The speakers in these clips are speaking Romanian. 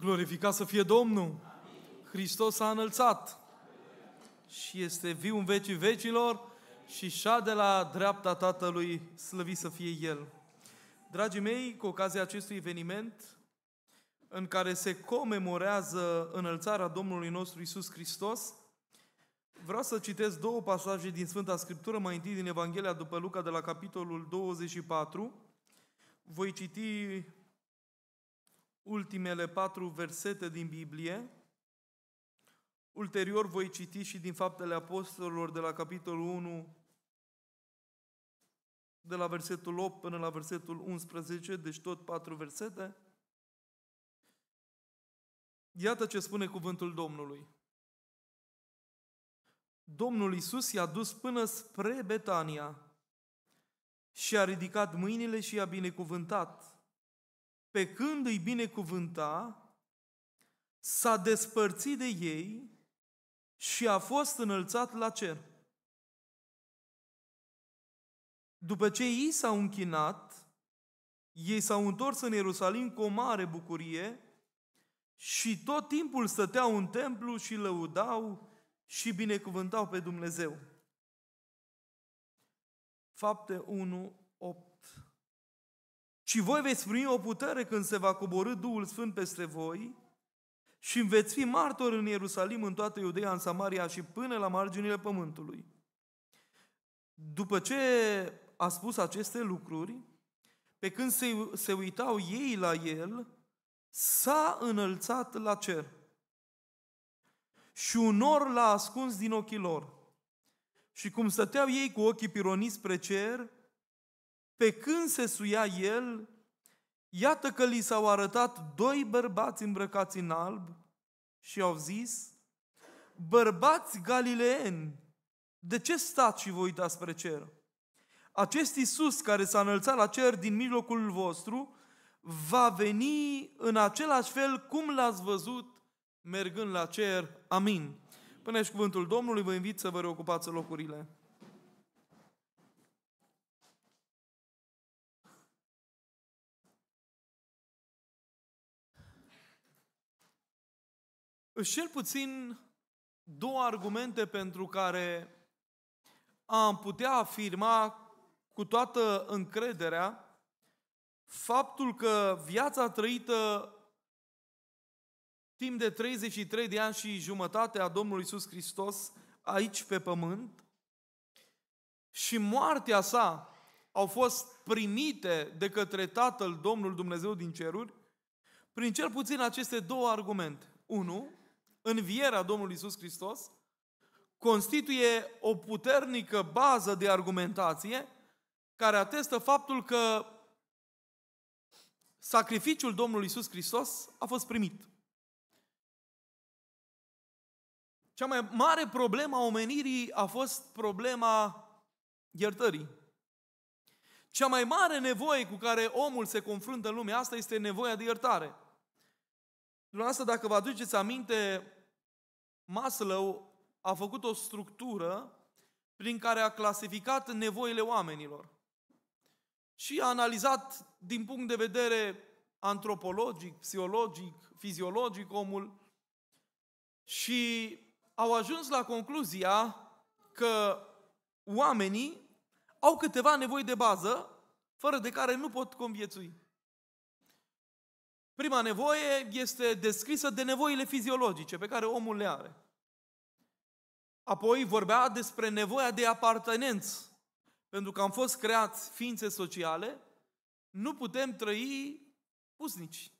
Glorificat să fie Domnul! Amin. Hristos a înălțat și este viu în vecii vecilor și șa de la dreapta Tatălui, slăvit să fie El. Dragii mei, cu ocazia acestui eveniment în care se comemorează înălțarea Domnului nostru Isus Hristos, vreau să citesc două pasaje din Sfânta Scriptură, mai întâi din Evanghelia după Luca de la capitolul 24. Voi citi ultimele patru versete din Biblie. Ulterior voi citi și din Faptele Apostolilor de la capitolul 1, de la versetul 8 până la versetul 11, deci tot patru versete. Iată ce spune cuvântul Domnului. Domnul Isus i-a dus până spre Betania și a ridicat mâinile și i-a binecuvântat pe când îi binecuvânta, s-a despărțit de ei și a fost înălțat la cer. După ce ei s-au închinat, ei s-au întors în Ierusalim cu o mare bucurie și tot timpul stăteau în templu și lăudau și binecuvântau pe Dumnezeu. Fapte 1, 8 și voi veți primi o putere când se va coborâ Duhul Sfânt peste voi și veți fi martori în Ierusalim, în toată Iudeea, în Samaria și până la marginile pământului. După ce a spus aceste lucruri, pe când se, se uitau ei la el, s-a înălțat la cer și un nor l-a ascuns din ochii lor. Și cum stăteau ei cu ochii pironiți spre cer, pe când se suia el, iată că li s-au arătat doi bărbați îmbrăcați în alb și au zis, Bărbați galileeni, de ce stați și vă uitați spre cer? Acest Iisus care s-a înălțat la cer din mijlocul vostru, va veni în același fel cum l-ați văzut mergând la cer. Amin. Până și cuvântul Domnului, vă invit să vă reocupați locurile. cel puțin două argumente pentru care am putea afirma cu toată încrederea faptul că viața trăită timp de 33 de ani și jumătate a Domnului Iisus Hristos aici pe pământ și moartea sa au fost primite de către Tatăl Domnul Dumnezeu din ceruri, prin cel puțin aceste două argumente. Unu, învierea Domnului Isus Hristos, constituie o puternică bază de argumentație care atestă faptul că sacrificiul Domnului Isus Hristos a fost primit. Cea mai mare problemă a omenirii a fost problema iertării. Cea mai mare nevoie cu care omul se confruntă în lumea asta este nevoia de iertare. Dumneavoastră, dacă vă aduceți aminte, Maslow a făcut o structură prin care a clasificat nevoile oamenilor și a analizat din punct de vedere antropologic, psihologic, fiziologic omul și au ajuns la concluzia că oamenii au câteva nevoi de bază fără de care nu pot conviețui. Prima nevoie este descrisă de nevoile fiziologice pe care omul le are. Apoi vorbea despre nevoia de apartenență. Pentru că am fost creați ființe sociale, nu putem trăi pusnici,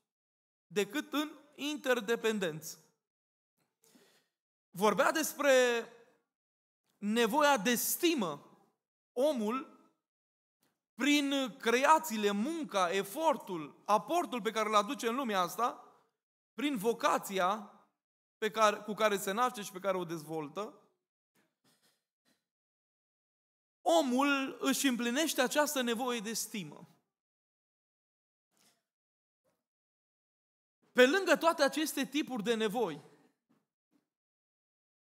decât în interdependență. Vorbea despre nevoia de stimă. Omul prin creațiile, munca, efortul, aportul pe care îl aduce în lumea asta, prin vocația pe care, cu care se naște și pe care o dezvoltă, omul își împlinește această nevoie de stimă. Pe lângă toate aceste tipuri de nevoi,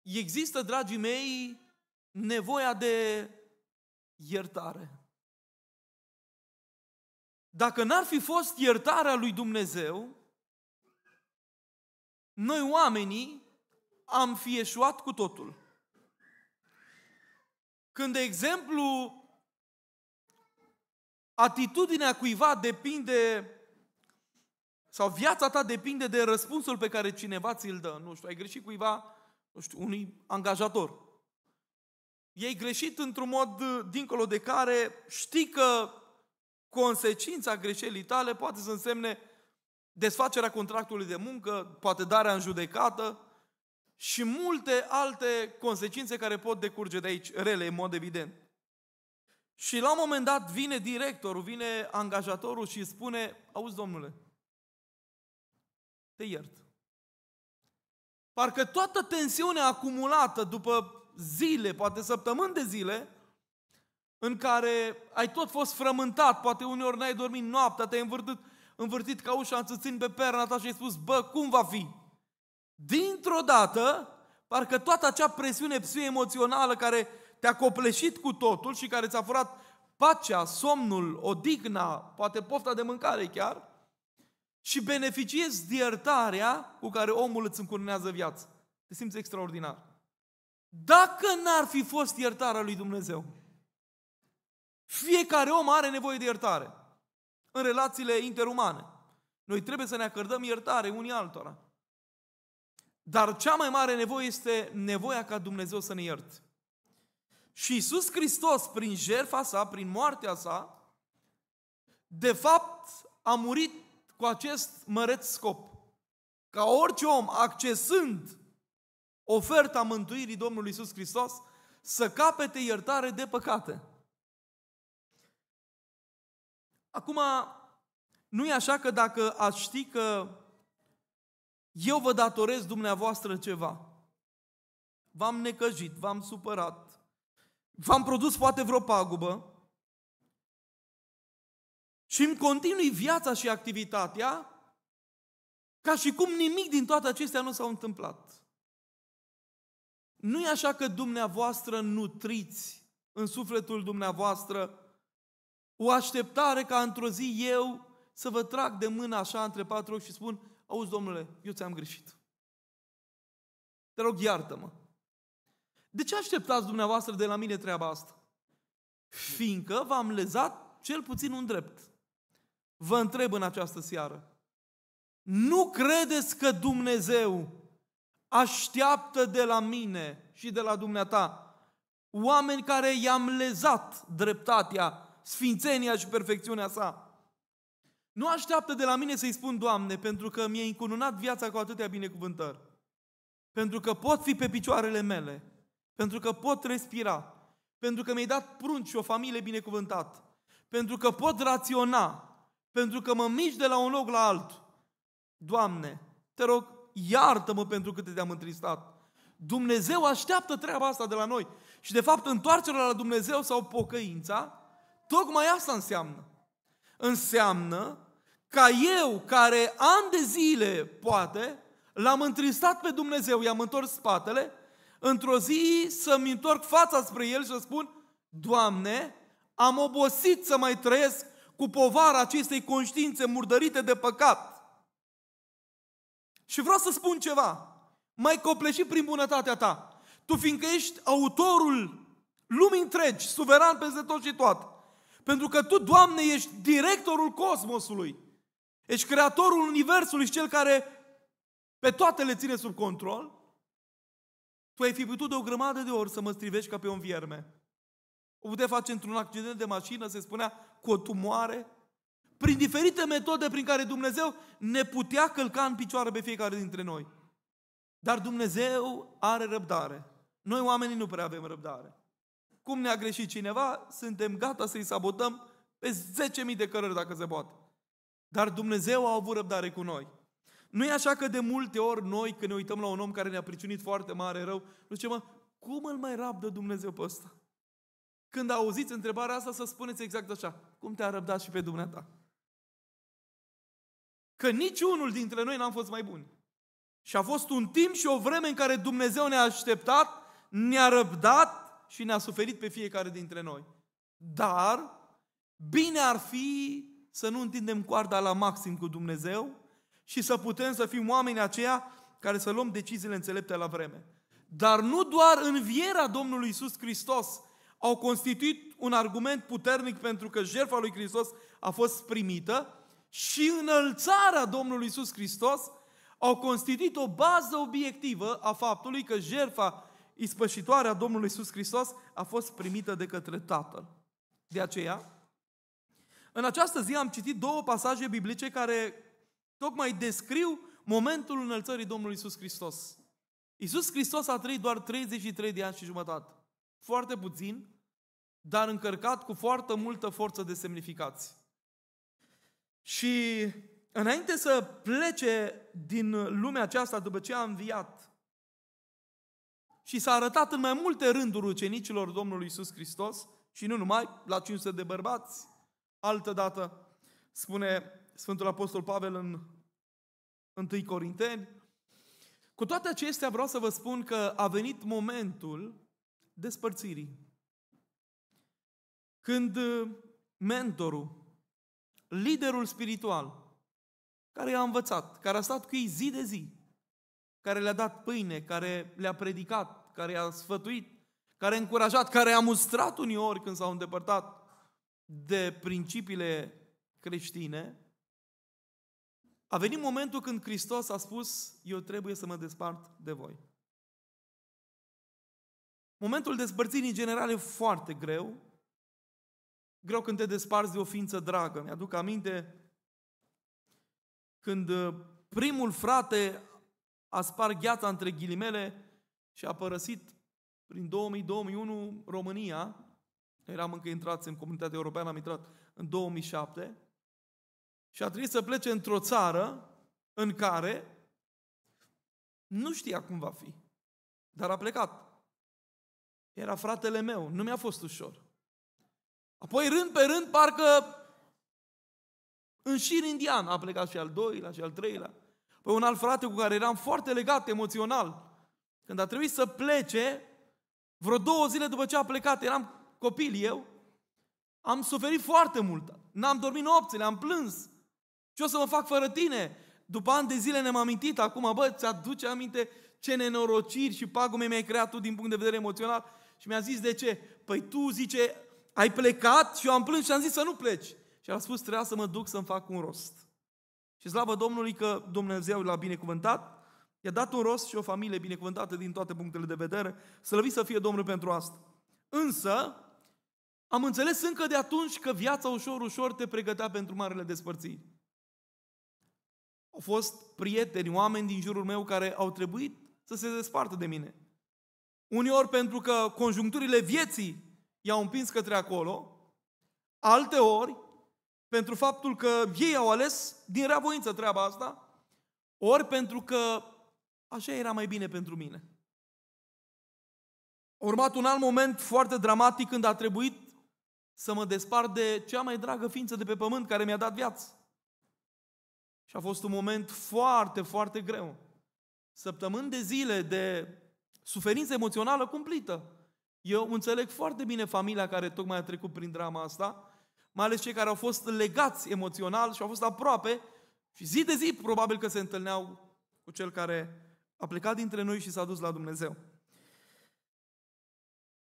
există, dragii mei, nevoia de iertare. Dacă n-ar fi fost iertarea lui Dumnezeu, noi oamenii am fi eșuat cu totul. Când, de exemplu, atitudinea cuiva depinde sau viața ta depinde de răspunsul pe care cineva ți-l dă. Nu știu, ai greșit cuiva, nu știu, unui angajator. Ei greșit într-un mod dincolo de care știi că consecința greșelii tale poate să însemne desfacerea contractului de muncă, poate darea în judecată și multe alte consecințe care pot decurge de aici, rele în mod evident. Și la un moment dat vine directorul, vine angajatorul și spune, auzi domnule, te iert. Parcă toată tensiunea acumulată după zile, poate săptămâni de zile, în care ai tot fost frământat, poate uneori n-ai dormit noaptea, te-ai învârtit, învârtit ca ușa înțățind pe perna ta și ai spus, bă, cum va fi? Dintr-o dată, parcă toată acea presiune psihoemoțională care te-a copleșit cu totul și care ți-a furat pacea, somnul, odihna, poate pofta de mâncare chiar, și beneficiezi de iertarea cu care omul îți încurnează viața. Te simți extraordinar. Dacă n-ar fi fost iertarea lui Dumnezeu, fiecare om are nevoie de iertare în relațiile interumane. Noi trebuie să ne acordăm iertare unii altora. Dar cea mai mare nevoie este nevoia ca Dumnezeu să ne ierte. Și Isus Hristos, prin jertfa sa, prin moartea sa, de fapt a murit cu acest măreț scop. Ca orice om, accesând oferta mântuirii Domnului Isus Hristos, să capete iertare de păcate. Acum, nu e așa că dacă ați ști că eu vă datorez dumneavoastră ceva, v-am necăjit, v-am supărat, v-am produs poate vreo pagubă și îmi continui viața și activitatea ca și cum nimic din toate acestea nu s-au întâmplat. Nu e așa că dumneavoastră nutriți în sufletul dumneavoastră o așteptare ca într-o zi eu să vă trag de mână așa între patru ochi și spun, auzi domnule, eu ți-am greșit. Te rog, iartă-mă. De ce așteptați dumneavoastră de la mine treaba asta? Fiindcă v-am lezat cel puțin un drept. Vă întreb în această seară. Nu credeți că Dumnezeu așteaptă de la mine și de la dumneata oameni care i-am lezat dreptatea sfințenia și perfecțiunea sa. Nu așteaptă de la mine să-i spun, Doamne, pentru că mi-ai încununat viața cu atâtea binecuvântări. Pentru că pot fi pe picioarele mele. Pentru că pot respira. Pentru că mi-ai dat prunci și o familie binecuvântată. Pentru că pot raționa. Pentru că mă mișc de la un loc la altul. Doamne, te rog, iartă-mă pentru câte te-am întristat. Dumnezeu așteaptă treaba asta de la noi. Și de fapt, întoarcerea la Dumnezeu sau pocăința Tocmai asta înseamnă. Înseamnă ca eu, care ani de zile, poate, l-am întristat pe Dumnezeu, i-am întors spatele, într-o zi să-mi întorc fața spre El și să spun, Doamne, am obosit să mai trăiesc cu povara acestei conștiințe murdărite de păcat. Și vreau să spun ceva, mai copleșit prin bunătatea ta. Tu fiindcă ești autorul lumii întregi, suveran peste tot și toate, pentru că Tu, Doamne, ești directorul cosmosului. Ești creatorul universului și cel care pe toate le ține sub control. Tu ai fi putut de o grămadă de ori să mă strivești ca pe un vierme. O puteai face într-un accident de mașină, se spunea, cu o tumoare. Prin diferite metode prin care Dumnezeu ne putea călca în picioare pe fiecare dintre noi. Dar Dumnezeu are răbdare. Noi oamenii nu prea avem răbdare. Cum ne-a greșit cineva, suntem gata să-i sabotăm pe 10.000 de cărări dacă se poate. Dar Dumnezeu a avut răbdare cu noi. Nu e așa că de multe ori noi, când ne uităm la un om care ne-a priciunit foarte mare rău, nu zicem, cum îl mai rabdă Dumnezeu pe ăsta? Când auziți întrebarea asta, să spuneți exact așa, cum te-a răbdat și pe dumneata? Că niciunul dintre noi n-am fost mai buni. Și a fost un timp și o vreme în care Dumnezeu ne-a așteptat, ne-a răbdat și ne-a suferit pe fiecare dintre noi. Dar bine ar fi să nu întindem coarda la maxim cu Dumnezeu și să putem să fim oameni aceia care să luăm deciziile înțelepte la vreme. Dar nu doar învierea Domnului Isus Hristos au constituit un argument puternic pentru că jertfa lui Hristos a fost primită și înălțarea Domnului Isus Hristos au constituit o bază obiectivă a faptului că jertfa ispășitoarea Domnului Iisus Hristos a fost primită de către Tatăl. De aceea, în această zi am citit două pasaje biblice care tocmai descriu momentul înălțării Domnului Iisus Hristos. Iisus Hristos a trăit doar 33 de ani și jumătate. Foarte puțin, dar încărcat cu foarte multă forță de semnificați. Și înainte să plece din lumea aceasta, după ce a înviat, și s-a arătat în mai multe rânduri ucenicilor Domnului Isus Hristos și nu numai, la 500 de bărbați. Altă dată spune Sfântul Apostol Pavel în 1 Corinteni, cu toate acestea vreau să vă spun că a venit momentul despărțirii. Când uh, mentorul, liderul spiritual, care i-a învățat, care a stat cu ei zi de zi, care le-a dat pâine, care le-a predicat, care i-a sfătuit, care a încurajat, care a mustrat unii ori când s-au îndepărtat de principiile creștine, a venit momentul când Hristos a spus, eu trebuie să mă despart de voi. Momentul despărțirii în general e foarte greu. Greu când te desparți de o ființă dragă. Mi-aduc aminte când uh, primul frate a spart gheața între ghilimele și a părăsit prin 2000-2001 România. Eram încă intrați în comunitatea europeană, am intrat în 2007. Și a trebuit să plece într-o țară în care nu știa cum va fi. Dar a plecat. Era fratele meu, nu mi-a fost ușor. Apoi rând pe rând, parcă în șir indian a plecat și al doilea, și al treilea pe un alt frate cu care eram foarte legat emoțional. Când a trebuit să plece, vreo două zile după ce a plecat, eram copil eu, am suferit foarte mult. N-am dormit nopțile, am plâns. Ce o să mă fac fără tine? După ani de zile ne-am amintit acum, bă, ți-aduce aminte ce nenorociri și pagume mi-ai creat tu din punct de vedere emoțional? Și mi-a zis, de ce? Păi tu, zice, ai plecat și eu am plâns și am zis să nu pleci. Și a spus, trebuia să mă duc să-mi fac un rost. Și slavă Domnului că Dumnezeu l-a binecuvântat, i-a dat un rost și o familie binecuvântată din toate punctele de vedere, slăvit să fie Domnul pentru asta. Însă, am înțeles încă de atunci că viața ușor, ușor te pregătea pentru marele despărțiri. Au fost prieteni, oameni din jurul meu care au trebuit să se despartă de mine. Uneori pentru că conjuncturile vieții i-au împins către acolo, alte ori pentru faptul că ei au ales din voință treaba asta, ori pentru că așa era mai bine pentru mine. A urmat un alt moment foarte dramatic când a trebuit să mă despart de cea mai dragă ființă de pe pământ care mi-a dat viață. Și a fost un moment foarte, foarte greu. Săptămâni de zile de suferință emoțională cumplită. Eu înțeleg foarte bine familia care tocmai a trecut prin drama asta mai ales cei care au fost legați emoțional și au fost aproape și zi de zi probabil că se întâlneau cu cel care a plecat dintre noi și s-a dus la Dumnezeu.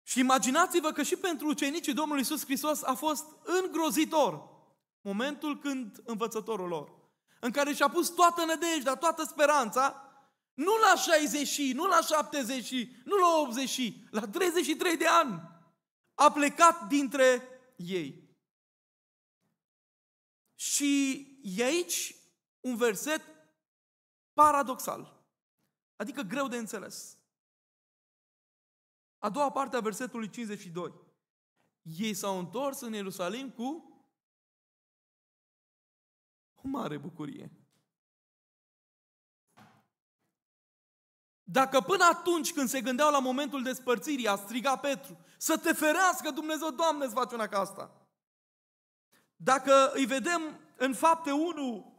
Și imaginați-vă că și pentru ucenicii Domnului Iisus Hristos a fost îngrozitor momentul când învățătorul lor, în care și-a pus toată nădejdea, toată speranța, nu la 60, nu la 70, nu la 80, la 33 de ani, a plecat dintre ei. Și e aici un verset paradoxal, adică greu de înțeles. A doua parte a versetului 52. Ei s-au întors în Ierusalim cu o mare bucurie. Dacă până atunci când se gândeau la momentul despărțirii, a strigat Petru, să te ferească Dumnezeu, Doamne, îți faci una ca asta. Dacă îi vedem în fapte 1,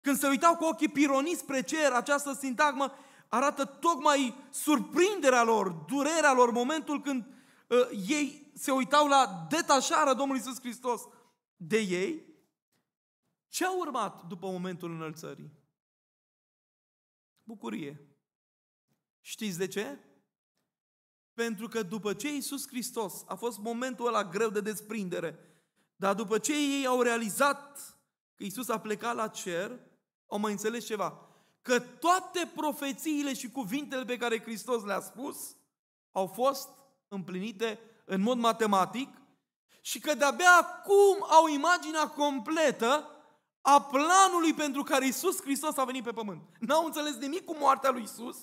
când se uitau cu ochii pironiți spre cer, această sintagmă arată tocmai surprinderea lor, durerea lor, momentul când uh, ei se uitau la detașarea Domnului Iisus Hristos de ei. Ce a urmat după momentul înălțării? Bucurie. Știți de ce? Pentru că după ce Iisus Hristos a fost momentul ăla greu de desprindere, dar după ce ei au realizat că Iisus a plecat la cer, au mai înțeles ceva. Că toate profețiile și cuvintele pe care Hristos le-a spus au fost împlinite în mod matematic și că de-abia acum au imaginea completă a planului pentru care Iisus Hristos a venit pe pământ. N-au înțeles nimic cu moartea lui Iisus,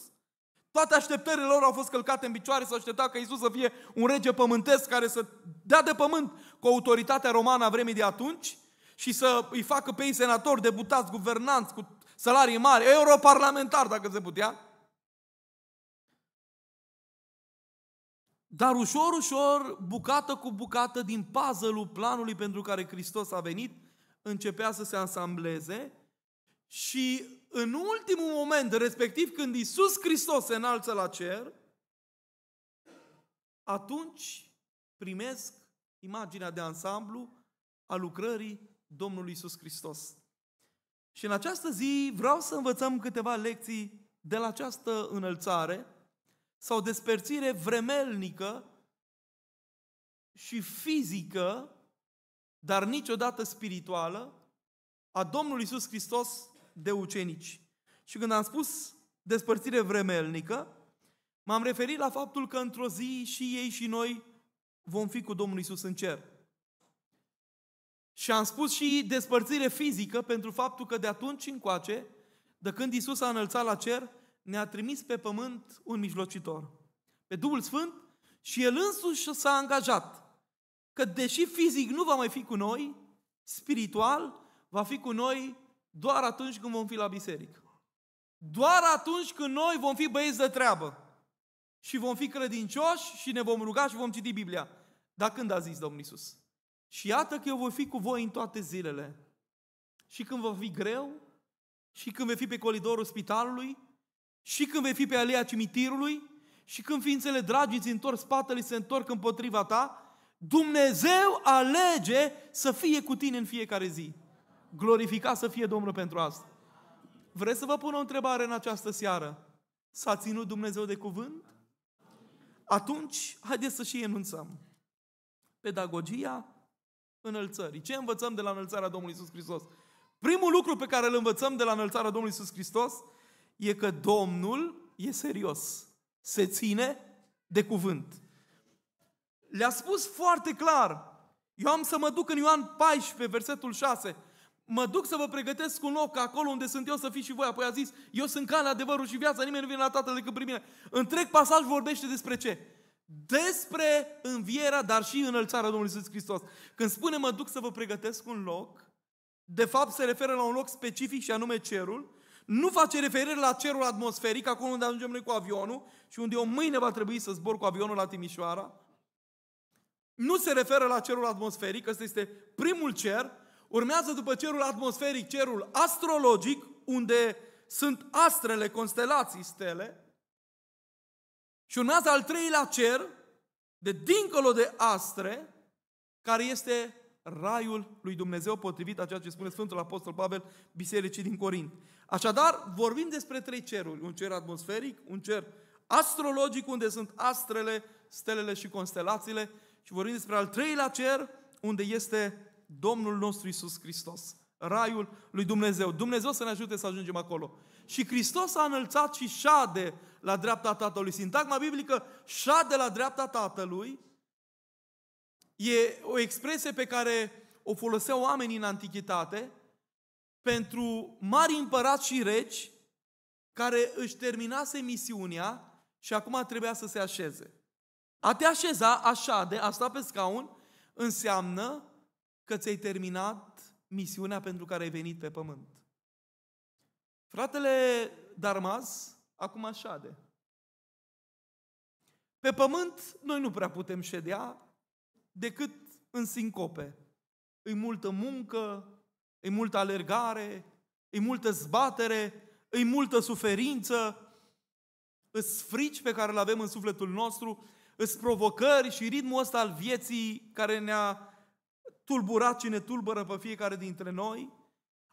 toate așteptările lor au fost călcate în picioare, să așteptat că Isus să fie un rege pământesc care să dea de pământ cu autoritatea romană a vremii de atunci și să îi facă pe ei senatori, deputați, guvernanți, cu salarii mari, europarlamentar dacă se putea. Dar ușor, ușor, bucată cu bucată din puzzle planului pentru care Hristos a venit, începea să se asambleze și în ultimul moment, respectiv când Isus Hristos se înalță la cer, atunci primesc imaginea de ansamblu a lucrării Domnului Isus Hristos. Și în această zi vreau să învățăm câteva lecții de la această înălțare sau despărțire vremelnică și fizică, dar niciodată spirituală, a Domnului Isus Hristos de ucenici. Și când am spus despărțire vremelnică, m-am referit la faptul că într-o zi și ei și noi vom fi cu Domnul Isus în cer. Și am spus și despărțire fizică pentru faptul că de atunci încoace, de când Isus a înălțat la cer, ne-a trimis pe pământ un mijlocitor, pe Duhul Sfânt, și El însuși s-a angajat că deși fizic nu va mai fi cu noi, spiritual va fi cu noi doar atunci când vom fi la biserică. Doar atunci când noi vom fi băieți de treabă. Și vom fi credincioși și ne vom ruga și vom citi Biblia. Dar când a zis Domnul Isus? Și iată că eu voi fi cu voi în toate zilele. Și când va fi greu, și când vei fi pe colidorul spitalului, și când vei fi pe alea cimitirului, și când ființele dragi îți întorc spatele, se întorc împotriva ta, Dumnezeu alege să fie cu tine în fiecare zi. Glorificat să fie Domnul pentru asta. Vreți să vă pun o întrebare în această seară? S-a ținut Dumnezeu de cuvânt? Atunci, haideți să și enunțăm. Pedagogia înălțării. Ce învățăm de la înălțarea Domnului Isus Hristos? Primul lucru pe care îl învățăm de la înălțarea Domnului Isus Hristos e că Domnul e serios. Se ține de cuvânt. Le-a spus foarte clar. Eu am să mă duc în Ioan 14, versetul 6 mă duc să vă pregătesc un loc acolo unde sunt eu să fiți și voi. Apoi a zis, eu sunt calea, adevărul și viața, nimeni nu vine la Tatăl decât prin mine. Întreg pasaj vorbește despre ce? Despre învierea, dar și înălțarea Domnului Iisus Hristos. Când spune mă duc să vă pregătesc un loc, de fapt se referă la un loc specific și anume cerul, nu face referire la cerul atmosferic, acolo unde ajungem noi cu avionul și unde eu mâine va trebui să zbor cu avionul la Timișoara. Nu se referă la cerul atmosferic, ăsta este primul cer, Urmează după cerul atmosferic cerul astrologic, unde sunt astrele, constelații, stele. Și urmează al treilea cer, de dincolo de astre, care este raiul lui Dumnezeu, potrivit a ceea ce spune Sfântul Apostol Pavel Bisericii din Corint. Așadar, vorbim despre trei ceruri, un cer atmosferic, un cer astrologic, unde sunt astrele, stelele și constelațiile, și vorbim despre al treilea cer, unde este Domnul nostru Isus Hristos, raiul lui Dumnezeu. Dumnezeu să ne ajute să ajungem acolo. Și Hristos a înălțat și șade la dreapta Tatălui. Sintagma biblică șade la dreapta Tatălui e o expresie pe care o foloseau oamenii în antichitate pentru mari împărați și reci care își terminase misiunea și acum trebuia să se așeze. A te așeza așa de a sta pe scaun înseamnă că ți-ai terminat misiunea pentru care ai venit pe pământ. Fratele Darmaz acum șade. Pe pământ noi nu prea putem ședea decât în sincope. E multă muncă, e multă alergare, e multă zbatere, e multă suferință, îs frici pe care le avem în sufletul nostru, îs provocări și ritmul ăsta al vieții care ne-a tulburat și ne tulbără pe fiecare dintre noi,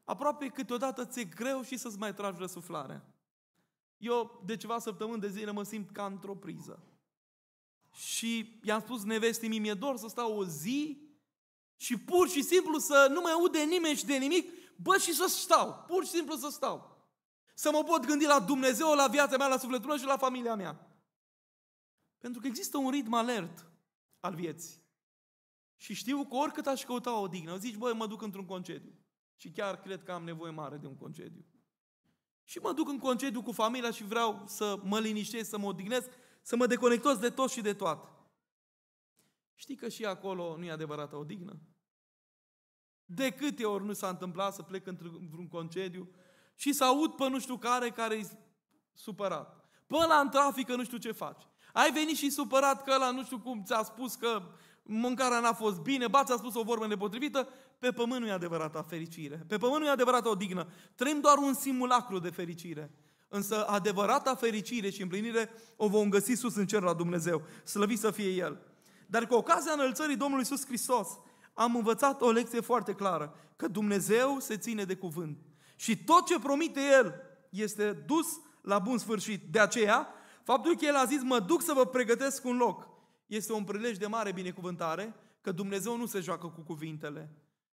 aproape câteodată ți-e greu și să-ți mai tragi răsuflarea. Eu de ceva săptămâni de zile mă simt ca într-o priză. Și i-am spus nevestii mi, mi-e dor să stau o zi și pur și simplu să nu mai aude nimeni și de nimic, bă, și să stau, pur și simplu să stau. Să mă pot gândi la Dumnezeu, la viața mea, la sufletul meu și la familia mea. Pentru că există un ritm alert al vieții. Și știu că oricât aș căuta o dignă, zici, băi, mă duc într-un concediu. Și chiar cred că am nevoie mare de un concediu. Și mă duc în concediu cu familia și vreau să mă liniștesc, să mă odihnesc, să mă deconectez de tot și de toate. Știi că și acolo nu e adevărată odihnă? De câte ori nu s-a întâmplat să plec într-un concediu și să aud pe nu știu care care e supărat. Până la în trafic că nu știu ce faci. Ai venit și supărat că ăla nu știu cum ți-a spus că mâncarea n-a fost bine, ba ți-a spus o vorbă nepotrivită, pe pământ nu e adevărata fericire. Pe pământ nu e adevărata odihnă. Trăim doar un simulacru de fericire. Însă adevărata fericire și împlinire o vom găsi sus în cer la Dumnezeu. Slăvit să fie El. Dar cu ocazia înălțării Domnului Iisus Hristos, am învățat o lecție foarte clară, că Dumnezeu se ține de cuvânt. Și tot ce promite El este dus la bun sfârșit. De aceea, faptul că El a zis, mă duc să vă pregătesc un loc, este un prilej de mare binecuvântare că Dumnezeu nu se joacă cu cuvintele.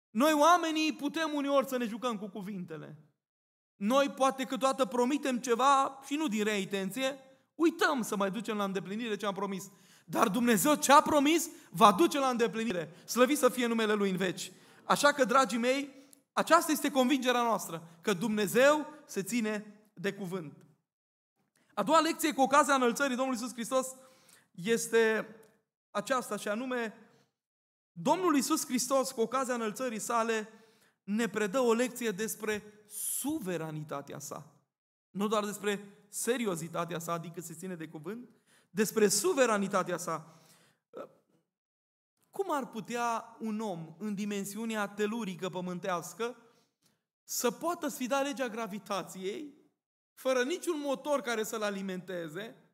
Noi oamenii putem uneori să ne jucăm cu cuvintele. Noi poate că toată promitem ceva și nu din rea intenție, uităm să mai ducem la îndeplinire ce am promis. Dar Dumnezeu ce a promis va duce la îndeplinire. Slăvi să fie numele Lui în veci. Așa că, dragii mei, aceasta este convingerea noastră, că Dumnezeu se ține de cuvânt. A doua lecție cu ocazia înălțării Domnului Iisus Hristos este aceasta și anume Domnul Iisus Hristos cu ocazia înălțării sale ne predă o lecție despre suveranitatea sa. Nu doar despre seriozitatea sa, adică se ține de cuvânt, despre suveranitatea sa. Cum ar putea un om în dimensiunea telurică pământească să poată sfida legea gravitației fără niciun motor care să-l alimenteze,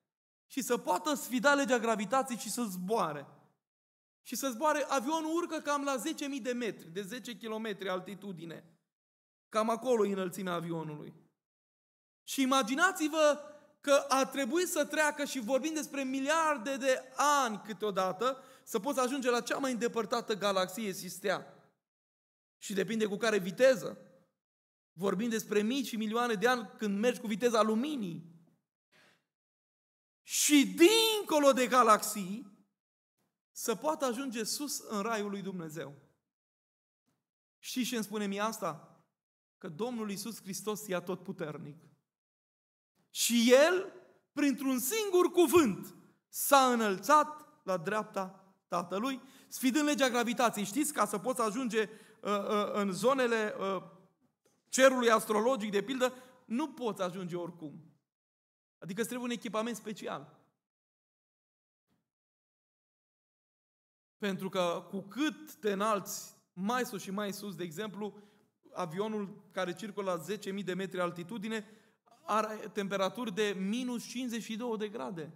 și să poată sfida legea gravitației și să zboare. Și să zboare, avionul urcă cam la 10.000 de metri, de 10 km altitudine. Cam acolo e înălțimea avionului. Și imaginați-vă că a trebuit să treacă și vorbim despre miliarde de ani câteodată să poți ajunge la cea mai îndepărtată galaxie sistea. Și depinde cu care viteză. Vorbim despre mii și milioane de ani când mergi cu viteza luminii și dincolo de galaxii, să poată ajunge sus în raiul lui Dumnezeu. Și ce îmi spune mie asta? Că Domnul Iisus Hristos e tot puternic. Și El, printr-un singur cuvânt, s-a înălțat la dreapta Tatălui, sfidând legea gravitației. Știți, ca să poți ajunge uh, uh, în zonele uh, cerului astrologic, de pildă, nu poți ajunge oricum. Adică îți trebuie un echipament special. Pentru că cu cât te înalți mai sus și mai sus, de exemplu, avionul care circulă la 10.000 de metri altitudine are temperaturi de minus 52 de grade.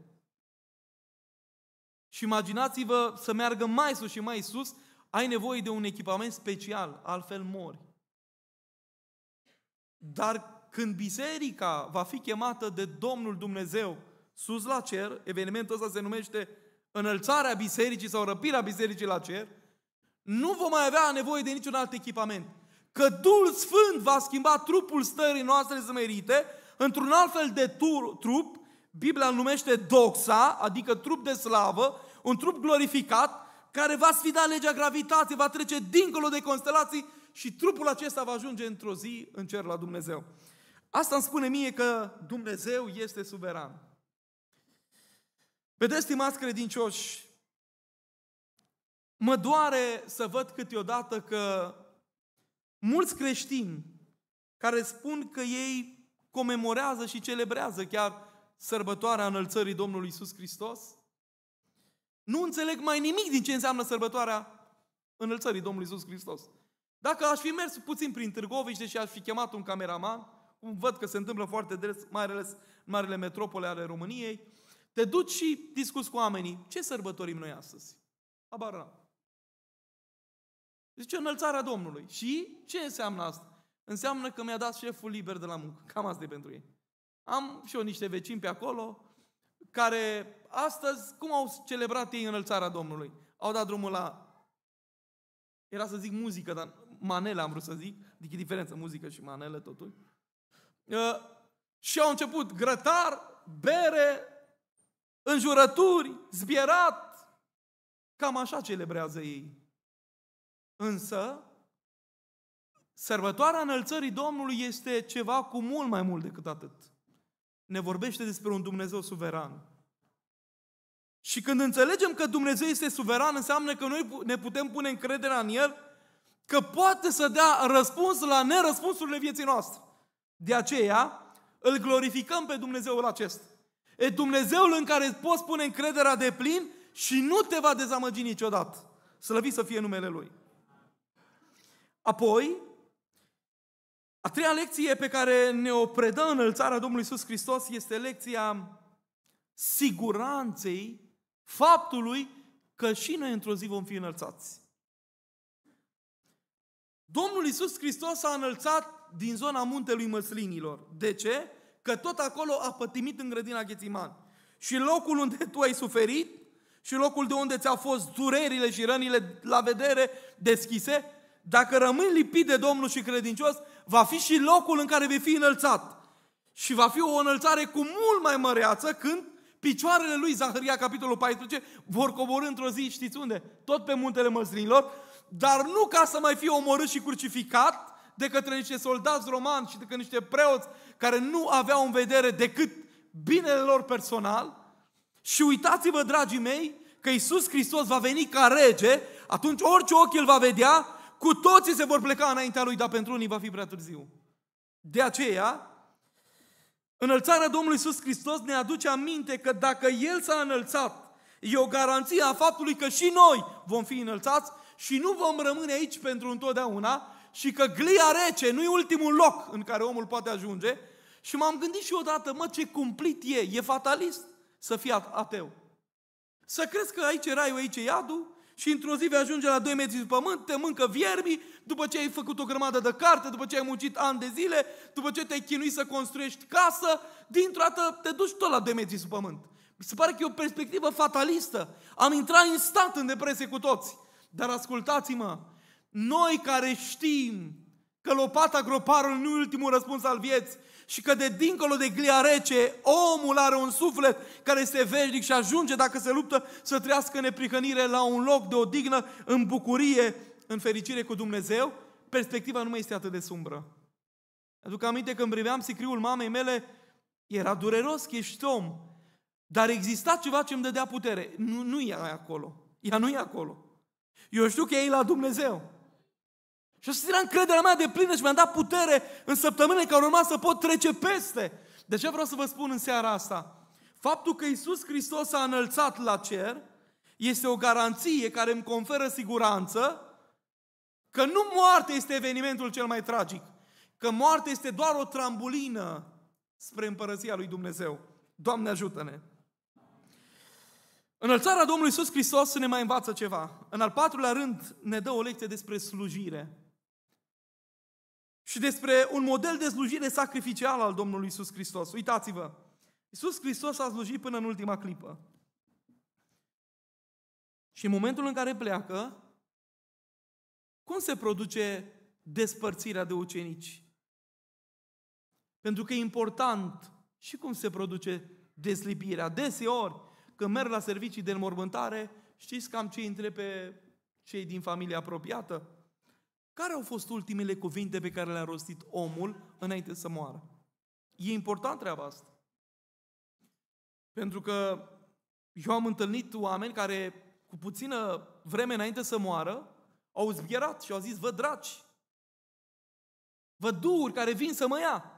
Și imaginați-vă să meargă mai sus și mai sus, ai nevoie de un echipament special, altfel mori. Dar când biserica va fi chemată de Domnul Dumnezeu sus la cer, evenimentul ăsta se numește înălțarea bisericii sau răpirea bisericii la cer, nu vom mai avea nevoie de niciun alt echipament. Că Duhul Sfânt va schimba trupul stării noastre zmerite într-un alt fel de tur, trup, Biblia îl numește doxa, adică trup de slavă, un trup glorificat, care va sfida legea gravitației, va trece dincolo de constelații și trupul acesta va ajunge într-o zi în cer la Dumnezeu. Asta îmi spune mie că Dumnezeu este suveran. Vedeți, stimați credincioși, mă doare să văd câteodată că mulți creștini care spun că ei comemorează și celebrează chiar sărbătoarea înălțării Domnului Isus Hristos, nu înțeleg mai nimic din ce înseamnă sărbătoarea înălțării Domnului Isus Hristos. Dacă aș fi mers puțin prin Târgoviște și aș fi chemat un cameraman, cum văd că se întâmplă foarte des, mai ales în marele metropole ale României, te duci și discuți cu oamenii. Ce sărbătorim noi astăzi? Abar Zice înălțarea Domnului. Și ce înseamnă asta? Înseamnă că mi-a dat șeful liber de la muncă. Cam asta e pentru ei. Am și eu niște vecini pe acolo care astăzi, cum au celebrat ei înălțarea Domnului? Au dat drumul la, era să zic muzică, dar manele am vrut să zic, adică diferență, muzică și manele totul. Uh, și au început grătar, bere, înjurături, zbierat. Cam așa celebrează ei. Însă, sărbătoarea înălțării Domnului este ceva cu mult mai mult decât atât. Ne vorbește despre un Dumnezeu suveran. Și când înțelegem că Dumnezeu este suveran, înseamnă că noi ne putem pune încrederea în El, că poate să dea răspuns la nerăspunsurile vieții noastre. De aceea, îl glorificăm pe Dumnezeul acest. E Dumnezeul în care poți pune încrederea de plin și nu te va dezamăgi niciodată. Slăvit să fie numele Lui. Apoi, a treia lecție pe care ne o predă înălțarea Domnului Iisus Hristos este lecția siguranței faptului că și noi într-o zi vom fi înălțați. Domnul Iisus Hristos a înălțat din zona muntelui măslinilor. De ce? Că tot acolo a pătimit în grădina Ghețiman. Și locul unde tu ai suferit și locul de unde ți-au fost durerile și rănile la vedere deschise, dacă rămâi lipit de Domnul și credincios, va fi și locul în care vei fi înălțat. Și va fi o înălțare cu mult mai măreață când picioarele lui Zaharia, capitolul 14, vor coborâ într-o zi, știți unde? Tot pe muntele măslinilor, dar nu ca să mai fie omorât și crucificat, de către niște soldați romani și de către niște preoți care nu aveau în vedere decât binele lor personal. Și uitați-vă, dragii mei, că Isus Hristos va veni ca rege, atunci orice ochi îl va vedea, cu toții se vor pleca înaintea lui, dar pentru unii va fi prea târziu. De aceea, înălțarea Domnului Iisus Hristos ne aduce aminte că dacă El s-a înălțat, e o garanție a faptului că și noi vom fi înălțați și nu vom rămâne aici pentru întotdeauna, și că glia rece nu e ultimul loc în care omul poate ajunge și m-am gândit și odată, mă, ce cumplit e, e fatalist să fii ateu. Să crezi că aici raiul, aici iadul și într-o zi vei ajunge la 2 metri de pământ, te mâncă viermii, după ce ai făcut o grămadă de carte, după ce ai muncit ani de zile, după ce te-ai chinuit să construiești casă, dintr-o dată te duci tot la 2 metri de pământ. Mi se pare că e o perspectivă fatalistă. Am intrat în stat în depresie cu toți. Dar ascultați-mă, noi care știm că lopata groparul nu e ultimul răspuns al vieții și că de dincolo de glia rece, omul are un suflet care se veșnic și ajunge, dacă se luptă, să trăiască în neprihănire la un loc de odihnă, în bucurie, în fericire cu Dumnezeu, perspectiva nu mai este atât de sumbră. Aduc aminte când priveam sicriul mamei mele, era dureros că ești om, dar exista ceva ce îmi dădea putere. Nu, nu e acolo. Ea nu e acolo. Eu știu că e la Dumnezeu. Și asta era încrederea mea de plină și mi-a dat putere în săptămâna care urma să pot trece peste. De ce vreau să vă spun în seara asta? Faptul că Isus Hristos a înălțat la cer este o garanție care îmi conferă siguranță că nu moartea este evenimentul cel mai tragic, că moartea este doar o trambulină spre împărăția lui Dumnezeu. Doamne ajută-ne! Înălțarea Domnului Iisus Hristos ne mai învață ceva. În al patrulea rând ne dă o lecție despre slujire și despre un model de slujire sacrificială al Domnului Isus Hristos. Uitați-vă, Isus Hristos a slujit până în ultima clipă. Și în momentul în care pleacă, cum se produce despărțirea de ucenici? Pentru că e important și cum se produce deslipirea. Deseori, când merg la servicii de înmormântare, știți cam ce intre pe cei din familia apropiată? Care au fost ultimele cuvinte pe care le-a rostit omul înainte să moară? E important treaba asta. Pentru că eu am întâlnit oameni care cu puțină vreme înainte să moară au zbierat și au zis, vă draci, vă duuri care vin să mă ia.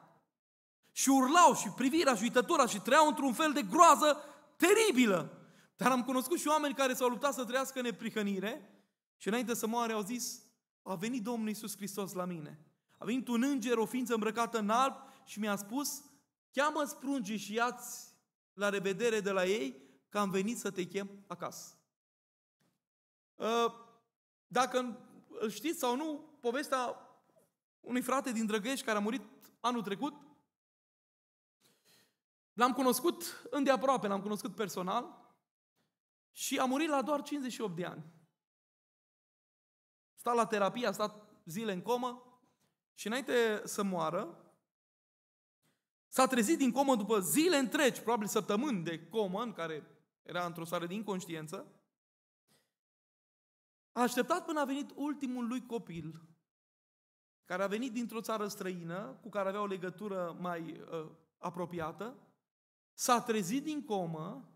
Și urlau și privirea și uitătura și trăiau într-un fel de groază teribilă. Dar am cunoscut și oameni care s-au luptat să trăiască neprihănire și înainte să moare au zis, a venit Domnul Iisus Hristos la mine. A venit un înger, o ființă îmbrăcată în alb și mi-a spus, cheamă sprungii și iați la revedere de la ei, că am venit să te chem acasă. Ă, dacă îl știți sau nu, povestea unui frate din Drăgăiești care a murit anul trecut, l-am cunoscut îndeaproape, l-am cunoscut personal și a murit la doar 58 de ani stat la terapie, a stat zile în comă și înainte să moară, s-a trezit din comă după zile întregi, probabil săptămâni de comă, în care era într-o stare de inconștiență, a așteptat până a venit ultimul lui copil, care a venit dintr-o țară străină, cu care avea o legătură mai uh, apropiată, s-a trezit din comă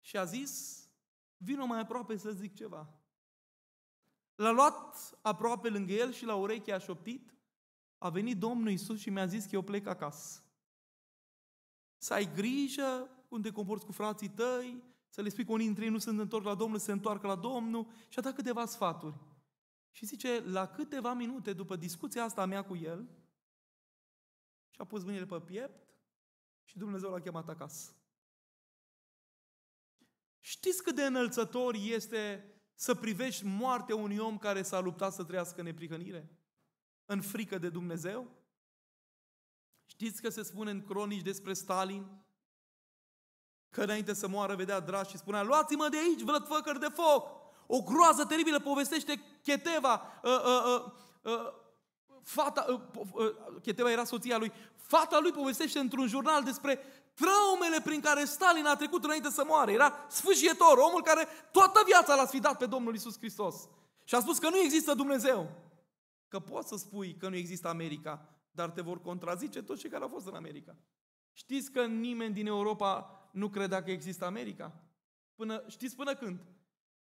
și a zis, vino mai aproape să zic ceva. L-a luat aproape lângă el și la ureche a șoptit, a venit Domnul Isus și mi-a zis că eu plec acasă. Să ai grijă cum te comporți cu frații tăi, să le spui că unii dintre ei nu se întorc la Domnul, se întoarcă la Domnul și a dat câteva sfaturi. Și zice, la câteva minute după discuția asta a mea cu el, și-a pus mâinile pe piept și Dumnezeu l-a chemat acasă. Știți cât de înălțător este să privești moartea unui om care s-a luptat să trăiască neprihănire? În frică de Dumnezeu? Știți că se spune în cronici despre Stalin că înainte să moară vedea dragi și spunea luați-mă de aici, vlătfăcări de foc! O groază teribilă povestește Cheteva, ă, ă, ă, fata, Cheteva era soția lui, fata lui povestește într-un jurnal despre traumele prin care Stalin a trecut înainte să moară. Era sfâșietor, omul care toată viața l-a sfidat pe Domnul Isus Hristos. Și a spus că nu există Dumnezeu. Că poți să spui că nu există America, dar te vor contrazice toți cei care au fost în America. Știți că nimeni din Europa nu credea că există America? Până, știți până când?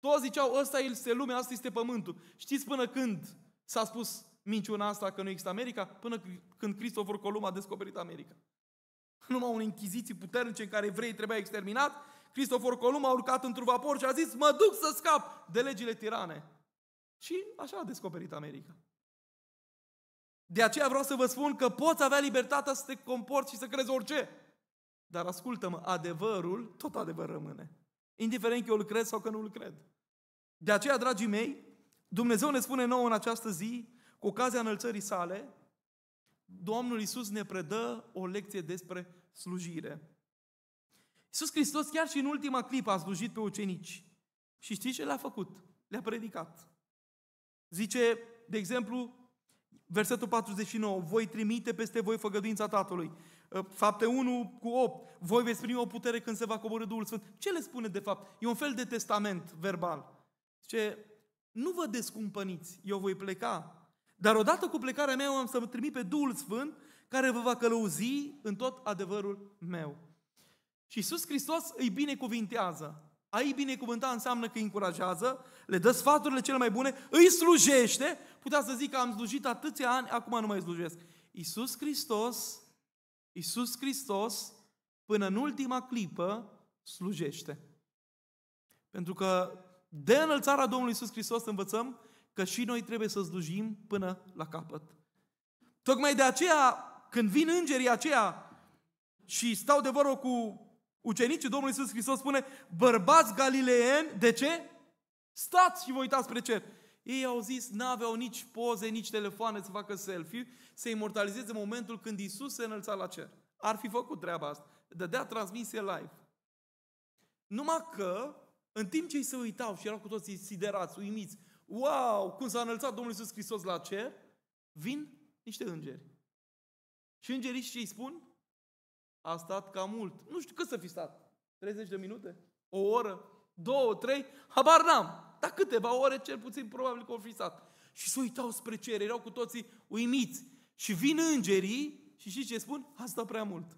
Toți ziceau, ăsta este lumea, asta este pământul. Știți până când s-a spus minciuna asta că nu există America? Până când Cristofor Columb a descoperit America numai un inchiziții puternice în care evreii trebuia exterminat, Cristofor Colum a urcat într-un vapor și a zis, mă duc să scap de legile tirane. Și așa a descoperit America. De aceea vreau să vă spun că poți avea libertatea să te comporți și să crezi orice. Dar ascultă-mă, adevărul, tot adevăr rămâne. Indiferent că eu îl cred sau că nu îl cred. De aceea, dragii mei, Dumnezeu ne spune nouă în această zi, cu ocazia înălțării sale, Domnul Isus ne predă o lecție despre slujire. Iisus Hristos chiar și în ultima clipă a slujit pe ucenici. Și știți ce le-a făcut? Le-a predicat. Zice, de exemplu, versetul 49, voi trimite peste voi făgăduința Tatălui. Ă, fapte 1 cu 8, voi veți primi o putere când se va coborâ Duhul Sfânt. Ce le spune de fapt? E un fel de testament verbal. Zice, nu vă descumpăniți, eu voi pleca dar odată cu plecarea mea am să mă trimit pe Duhul Sfânt care vă va călăuzi în tot adevărul meu. Și Iisus Hristos îi binecuvintează. A îi binecuvânta înseamnă că îi încurajează, le dă sfaturile cele mai bune, îi slujește. Putea să zic că am slujit atâția ani, acum nu mai slujesc. Iisus Hristos, Iisus Hristos, până în ultima clipă, slujește. Pentru că de înălțarea Domnului Iisus Hristos învățăm că și noi trebuie să slujim până la capăt. Tocmai de aceea, când vin îngerii aceia și stau de vorbă cu ucenicii, Domnul Iisus Hristos spune, bărbați galileeni, de ce? Stați și vă uitați spre cer. Ei au zis, n-aveau nici poze, nici telefoane să facă selfie, să imortalizeze momentul când Isus se înălța la cer. Ar fi făcut treaba asta. Dădea transmisie live. Numai că, în timp ce ei se uitau și erau cu toții siderați, uimiți, wow, cum s-a înălțat Domnul Iisus Hristos la cer, vin niște îngeri. Și îngerii ce îi spun? A stat cam mult. Nu știu cât să fi stat. 30 de minute? O oră? Două? Trei? Habar n-am. Dar câteva ore cel puțin probabil că au fi stat. Și se uitau spre cer, erau cu toții uimiți. Și vin îngerii și știți ce spun? A stat prea mult.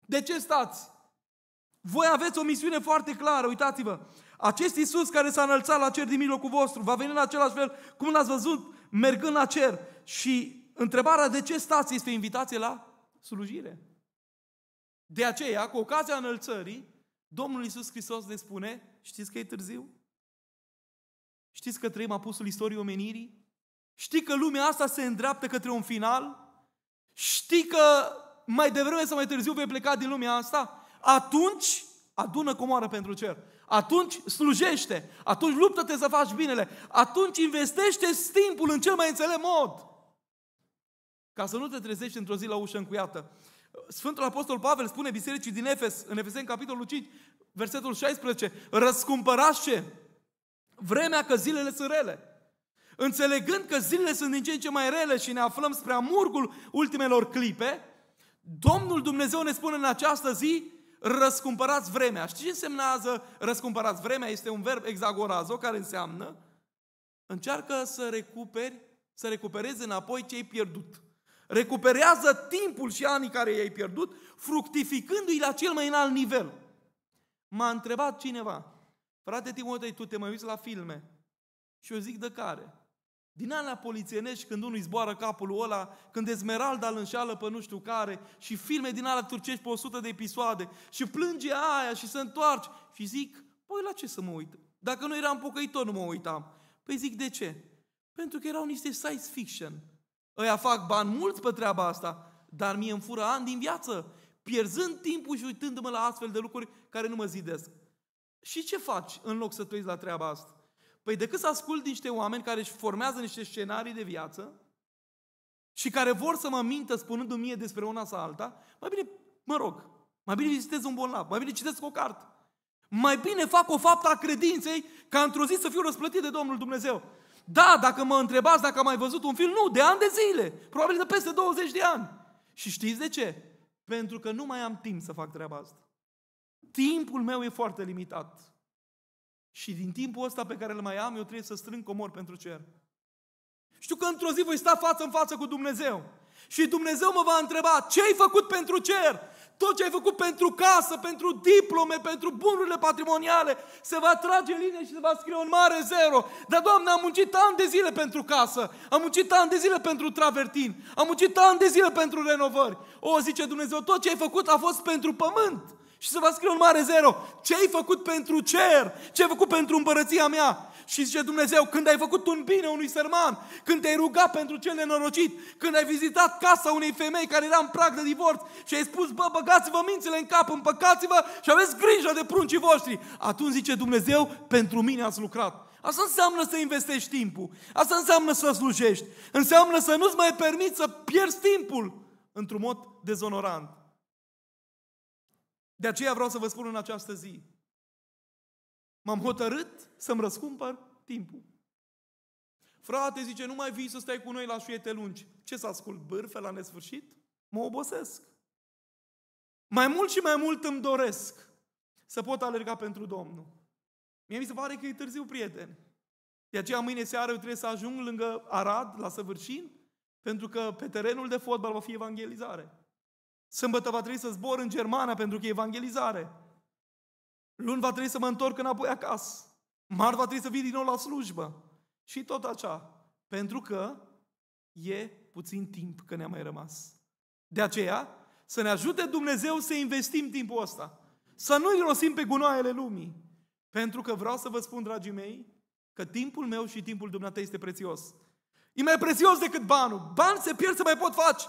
De ce stați? Voi aveți o misiune foarte clară, uitați-vă. Acest Iisus care s-a înălțat la cer din mijlocul vostru va veni în același fel cum l-ați văzut mergând la cer. Și întrebarea de ce stați este invitație la slujire. De aceea, cu ocazia înălțării, Domnul Iisus Hristos ne spune, știți că e târziu? Știți că trăim apusul istoriei omenirii? Știi că lumea asta se îndreaptă către un final? Știi că mai devreme sau mai târziu vei pleca din lumea asta? Atunci adună comoară pentru cer atunci slujește, atunci luptă-te să faci binele, atunci investește timpul în cel mai înțelept mod. Ca să nu te trezești într-o zi la ușă încuiată. Sfântul Apostol Pavel spune bisericii din Efes, în Efesen capitolul 5, versetul 16, răscumpărați ce? Vremea că zilele sunt rele. Înțelegând că zilele sunt din ce în ce mai rele și ne aflăm spre amurgul ultimelor clipe, Domnul Dumnezeu ne spune în această zi, răscumpărați vremea. Știți ce însemnează răscumpărați vremea? Este un verb exagorazo care înseamnă încearcă să recuperi, să recuperezi înapoi ce ai pierdut. Recuperează timpul și anii care i-ai pierdut, fructificându-i la cel mai înalt nivel. M-a întrebat cineva, frate Timotei, tu te mai uiți la filme? Și eu zic, de care? Din alea polițienești când unul zboară capul ăla, când Esmeralda îl înșeală pe nu știu care și filme din alea turcești pe 100 de episoade și plânge aia și se întoarce și zic, păi la ce să mă uit? Dacă nu eram pocăitor, nu mă uitam. Păi zic, de ce? Pentru că erau niște science fiction. Ăia fac bani mulți pe treaba asta, dar mie îmi fură ani din viață, pierzând timpul și uitându-mă la astfel de lucruri care nu mă zidesc. Și ce faci în loc să uiți la treaba asta? Păi decât să ascult niște oameni care își formează niște scenarii de viață și care vor să mă mintă spunându-mi mie despre una sau alta, mai bine mă rog, mai bine vizitez un bolnav, mai bine citesc o carte. Mai bine fac o faptă a credinței ca într-o zi să fiu răsplătit de Domnul Dumnezeu. Da, dacă mă întrebați dacă am mai văzut un film, nu, de ani de zile, probabil de peste 20 de ani. Și știți de ce? Pentru că nu mai am timp să fac treaba asta. Timpul meu e foarte limitat. Și din timpul ăsta pe care îl mai am, eu trebuie să strâng comori pentru cer. Știu că într-o zi voi sta față în față cu Dumnezeu. Și Dumnezeu mă va întreba, ce ai făcut pentru cer? Tot ce ai făcut pentru casă, pentru diplome, pentru bunurile patrimoniale, se va trage linie și se va scrie un mare zero. Dar, Doamne, am muncit ani de zile pentru casă, am muncit ani de zile pentru travertin, am muncit ani de zile pentru renovări. O, zice Dumnezeu, tot ce ai făcut a fost pentru pământ și să va scrie un mare zero. Ce ai făcut pentru cer? Ce ai făcut pentru împărăția mea? Și zice Dumnezeu, când ai făcut un bine unui sărman, când te-ai rugat pentru cel nenorocit, când ai vizitat casa unei femei care era în prag de divorț și ai spus, bă, băgați-vă mințile în cap, împăcați-vă și aveți grijă de pruncii voștri. Atunci zice Dumnezeu, pentru mine ați lucrat. Asta înseamnă să investești timpul. Asta înseamnă să slujești. Înseamnă să nu-ți mai permiți să pierzi timpul într-un mod dezonorant. De aceea vreau să vă spun în această zi. M-am hotărât să-mi răscumpăr timpul. Frate, zice, nu mai vii să stai cu noi la șuiete lungi. Ce să ascult bârfe la nesfârșit? Mă obosesc. Mai mult și mai mult îmi doresc să pot alerga pentru Domnul. Mie mi se pare că e târziu, prieteni. De aceea mâine seară eu trebuie să ajung lângă Arad, la Săvârșin, pentru că pe terenul de fotbal va fi evangelizare. Sâmbătă va trebui să zbor în Germania pentru că e evangelizare. Luni va trebui să mă întorc înapoi acasă. Mar va trebui să vin din nou la slujbă. Și tot așa. Pentru că e puțin timp că ne-a mai rămas. De aceea, să ne ajute Dumnezeu să investim timpul ăsta. Să nu irosim pe gunoaiele lumii. Pentru că vreau să vă spun, dragii mei, că timpul meu și timpul dumneavoastră este prețios. E mai prețios decât banul. Bani se pierd, se mai pot face.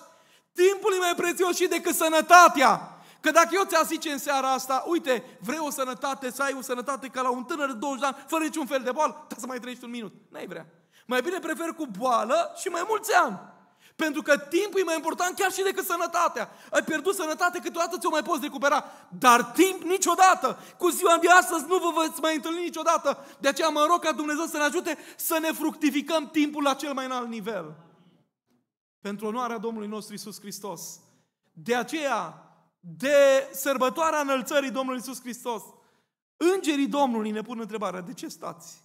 Timpul e mai prețios și decât sănătatea. Că dacă eu ți-a zice în seara asta, uite, vrei o sănătate, să ai o sănătate ca la un tânăr de 20 de ani, fără niciun fel de boală, dar să mai trăiești un minut. N-ai vrea. Mai bine prefer cu boală și mai mulți ani. Pentru că timpul e mai important chiar și decât sănătatea. Ai pierdut sănătate, câteodată ți-o mai poți recupera. Dar timp niciodată. Cu ziua de astăzi nu vă veți mai întâlni niciodată. De aceea mă rog ca Dumnezeu să ne ajute să ne fructificăm timpul la cel mai înalt nivel pentru onoarea Domnului nostru Isus Hristos. De aceea, de sărbătoarea înălțării Domnului Isus Hristos, îngerii Domnului ne pun întrebarea, de ce stați?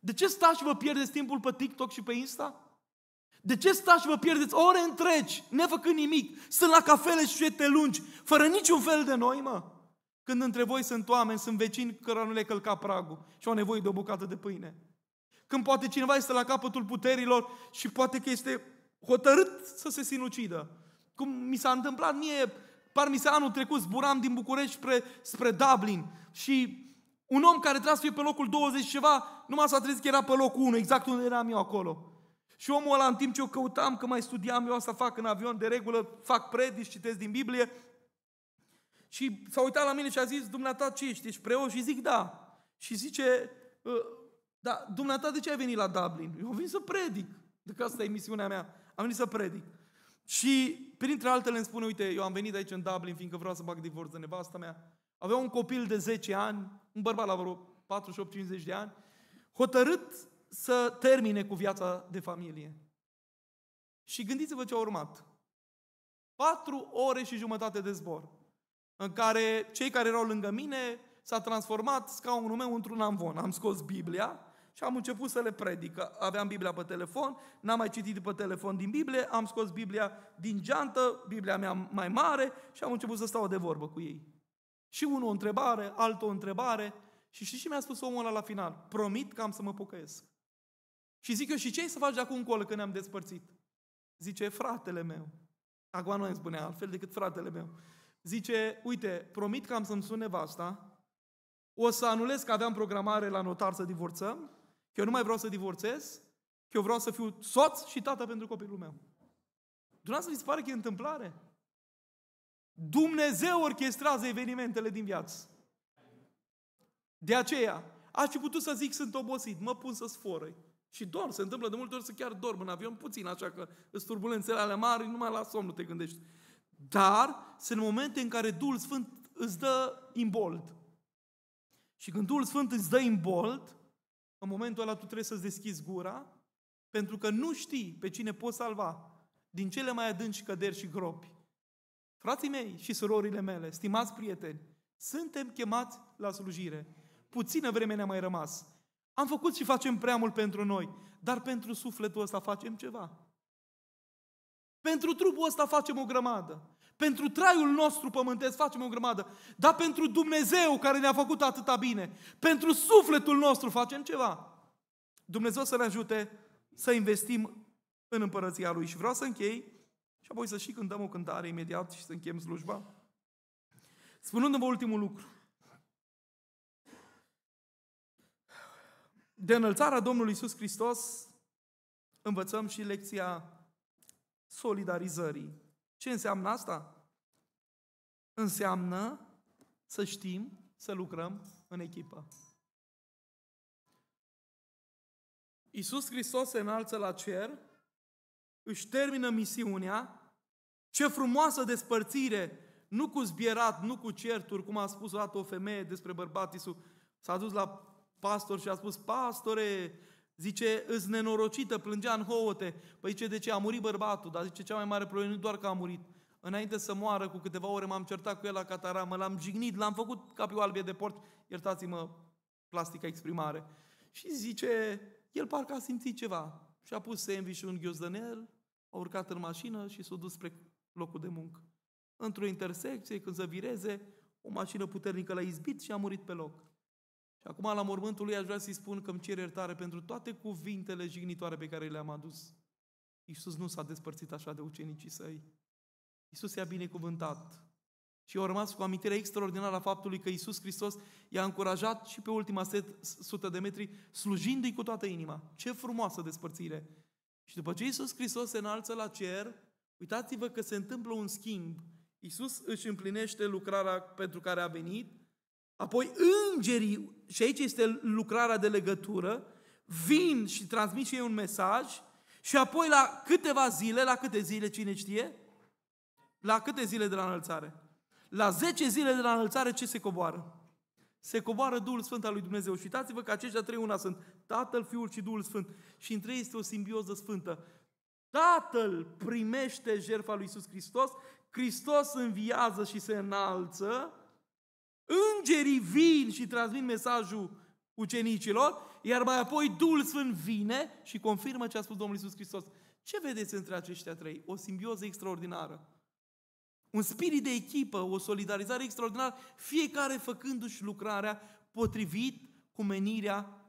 De ce stați și vă pierdeți timpul pe TikTok și pe Insta? De ce stați și vă pierdeți ore întregi, nefăcând nimic, sunt la cafele și șuete lungi, fără niciun fel de noi, mă? Când între voi sunt oameni, sunt vecini care nu le călca pragul și au nevoie de o bucată de pâine. Când poate cineva este la capătul puterilor și poate că este hotărât să se sinucidă. Cum mi s-a întâmplat mie, par mi se anul trecut, zburam din București spre, spre Dublin și un om care trebuia să fie pe locul 20 și ceva, numai s-a trezit că era pe locul 1, exact unde eram eu acolo. Și omul ăla, în timp ce eu căutam, că mai studiam, eu asta fac în avion, de regulă fac predici, citesc din Biblie, și s-a uitat la mine și a zis, dumneata ce ești, ești preot? Și zic, da. Și zice, ă, da, dumneata de ce ai venit la Dublin? Eu vin să predic, de deci că asta e misiunea mea. Am venit să predic. Și printre altele îmi spune, uite, eu am venit aici în Dublin, fiindcă vreau să fac divorț de nevasta mea. Avea un copil de 10 ani, un bărbat la vreo 48-50 de ani, hotărât să termine cu viața de familie. Și gândiți-vă ce a urmat. Patru ore și jumătate de zbor, în care cei care erau lângă mine s-a transformat scaunul meu într-un amvon. Am scos Biblia, și am început să le predic. Aveam Biblia pe telefon, n-am mai citit pe telefon din Biblie, am scos Biblia din geantă, Biblia mea mai mare și am început să stau de vorbă cu ei. Și unul o întrebare, altul o întrebare și știți ce mi-a spus omul ăla la final? Promit că am să mă pocăiesc. Și zic eu, și ce să faci de acum încolo când ne-am despărțit? Zice, fratele meu. Acum nu îmi spunea altfel decât fratele meu. Zice, uite, promit că am să-mi sun nevasta, o să anulez că aveam programare la notar să divorțăm Că eu nu mai vreau să divorțez, că eu vreau să fiu soț și tată pentru copilul meu. Dumneavoastră vi se pare că e întâmplare? Dumnezeu orchestrează evenimentele din viață. De aceea, aș fi putut să zic sunt obosit, mă pun să sforăi. Și dorm, se întâmplă de multe ori să chiar dorm în avion puțin, așa că sunt turbulențele ale mari, numai la somn nu te gândești. Dar sunt momente în care Duhul Sfânt îți dă imbold. Și când Duhul Sfânt îți dă imbold, în momentul ăla tu trebuie să-ți deschizi gura, pentru că nu știi pe cine poți salva din cele mai adânci căderi și gropi. Frații mei și surorile mele, stimați prieteni, suntem chemați la slujire. Puțină vreme ne-a mai rămas. Am făcut și facem prea mult pentru noi, dar pentru sufletul ăsta facem ceva. Pentru trupul ăsta facem o grămadă. Pentru traiul nostru pământesc facem o grămadă, dar pentru Dumnezeu care ne-a făcut atâta bine, pentru sufletul nostru facem ceva. Dumnezeu să ne ajute să investim în împărăția Lui. Și vreau să închei și apoi să și cântăm o cântare imediat și să închem slujba. Spunându-vă ultimul lucru. De înălțarea Domnului Iisus Hristos învățăm și lecția solidarizării. Ce înseamnă asta? Înseamnă să știm să lucrăm în echipă. Iisus Hristos se înalță la cer, își termină misiunea, ce frumoasă despărțire, nu cu zbierat, nu cu certuri, cum a spus o dată o femeie despre bărbat Iisus, s-a dus la pastor și a spus, pastore, Zice, îți nenorocită, plângea în hoote, Păi zice, de ce? A murit bărbatul, dar zice, cea mai mare problemă nu doar că a murit. Înainte să moară, cu câteva ore m-am certat cu el la cataramă, l-am jignit, l-am făcut ca pe o albie de port, iertați-mă plastica exprimare. Și zice, el parcă a simțit ceva. Și a pus și un ghiuzdănel, a urcat în mașină și s-a dus spre locul de muncă. Într-o intersecție, când să vireze, o mașină puternică l-a izbit și a murit pe loc. Și acum, la mormântul lui, aș vrea să-i spun că îmi cer iertare pentru toate cuvintele jignitoare pe care le-am adus. Iisus nu s-a despărțit așa de ucenicii săi. Iisus i-a binecuvântat. Și au rămas cu amintirea extraordinară a faptului că Iisus Hristos i-a încurajat și pe ultima set, sută de metri, slujindu-i cu toată inima. Ce frumoasă despărțire! Și după ce Iisus Hristos se înalță la cer, uitați-vă că se întâmplă un schimb. Iisus își împlinește lucrarea pentru care a venit, Apoi îngerii, și aici este lucrarea de legătură, vin și transmit și ei un mesaj și apoi la câteva zile, la câte zile, cine știe? La câte zile de la înălțare? La 10 zile de la înălțare ce se coboară? Se coboară Duhul Sfânt al lui Dumnezeu. Și uitați-vă că aceștia trei una sunt Tatăl, Fiul și Duhul Sfânt. Și între ei este o simbioză sfântă. Tatăl primește jertfa lui Iisus Hristos, Hristos înviază și se înalță, Îngerii vin și transmit mesajul ucenicilor, iar mai apoi Duhul Sfânt vine și confirmă ce a spus Domnul Isus Hristos. Ce vedeți între aceștia trei? O simbioză extraordinară. Un spirit de echipă, o solidarizare extraordinară, fiecare făcându-și lucrarea potrivit cu menirea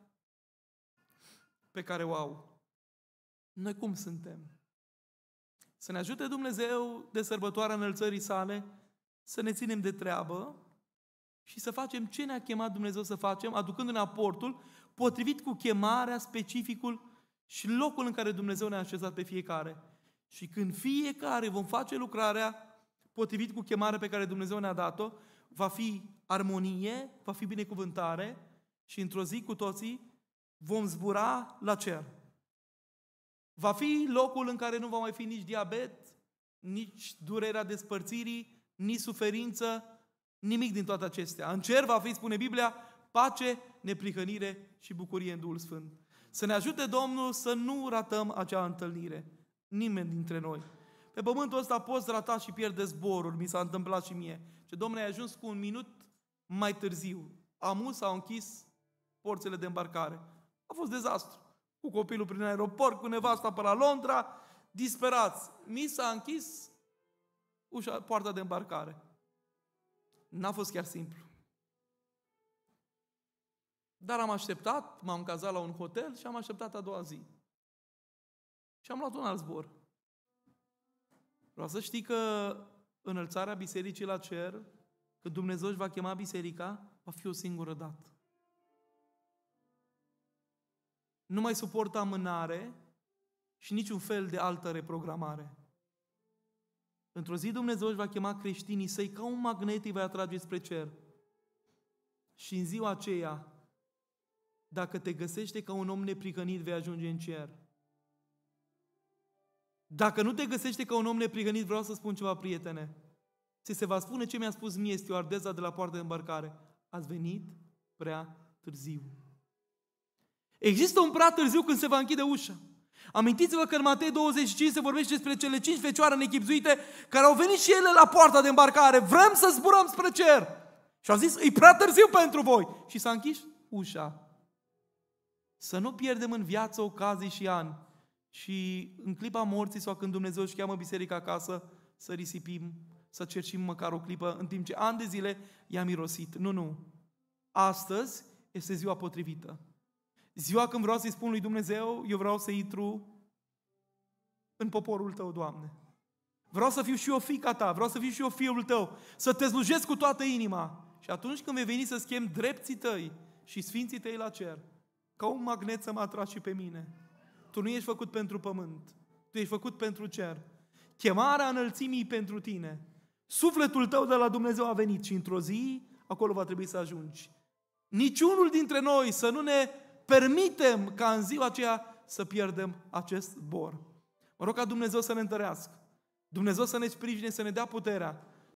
pe care o au. Noi cum suntem? Să ne ajute Dumnezeu de sărbătoarea înălțării sale, să ne ținem de treabă, și să facem ce ne-a chemat Dumnezeu să facem, aducând în aportul potrivit cu chemarea, specificul și locul în care Dumnezeu ne-a așezat pe fiecare. Și când fiecare vom face lucrarea potrivit cu chemarea pe care Dumnezeu ne-a dat-o, va fi armonie, va fi binecuvântare și într-o zi cu toții vom zbura la cer. Va fi locul în care nu va mai fi nici diabet, nici durerea despărțirii, nici suferință, Nimic din toate acestea. În cer va fi, spune Biblia, pace, neprihănire și bucurie în Duhul Sfânt. Să ne ajute Domnul să nu ratăm acea întâlnire. Nimeni dintre noi. Pe pământul ăsta poți rata și pierde zborul. Mi s-a întâmplat și mie. Ce Domnule, ai ajuns cu un minut mai târziu. Amus s-au închis porțile de îmbarcare. A fost dezastru. Cu copilul prin aeroport, cu nevasta pe la Londra, disperați. Mi s-a închis ușa, poarta de îmbarcare n-a fost chiar simplu. Dar am așteptat, m-am cazat la un hotel și am așteptat a doua zi. Și am luat un alt zbor. Vreau să știi că înălțarea bisericii la cer, când Dumnezeu își va chema biserica, va fi o singură dată. Nu mai suport amânare și niciun fel de altă reprogramare. Într-o zi Dumnezeu își va chema creștinii săi ca un magnet îi va atrage spre cer. Și în ziua aceea, dacă te găsește ca un om neprihănit, vei ajunge în cer. Dacă nu te găsește ca un om neprihănit, vreau să spun ceva, prietene. Ți se va spune ce mi-a spus mie stewardeza de la poartă de îmbarcare. Ați venit prea târziu. Există un prea târziu când se va închide ușa. Amintiți-vă că în Matei 25 se vorbește despre cele cinci fecioare nechipzuite care au venit și ele la poarta de îmbarcare. Vrem să zburăm spre cer. Și au zis, e prea târziu pentru voi. Și s-a închis ușa. Să nu pierdem în viață ocazii și ani. Și în clipa morții sau când Dumnezeu își cheamă biserica acasă, să risipim, să cercim măcar o clipă, în timp ce ani de zile i-am mirosit. Nu, nu. Astăzi este ziua potrivită. Ziua când vreau să-i spun lui Dumnezeu, eu vreau să intru în poporul Tău, Doamne. Vreau să fiu și eu fica Ta, vreau să fiu și eu fiul Tău, să te slujesc cu toată inima. Și atunci când vei veni să schimb drepții Tăi și sfinții Tăi la cer, ca un magnet să mă atragi și pe mine. Tu nu ești făcut pentru pământ, tu ești făcut pentru cer. Chemarea înălțimii pentru tine. Sufletul tău de la Dumnezeu a venit și într-o zi acolo va trebui să ajungi. Niciunul dintre noi să nu ne permitem ca în ziua aceea să pierdem acest zbor. Mă rog ca Dumnezeu să ne întărească, Dumnezeu să ne sprijine, să ne dea puterea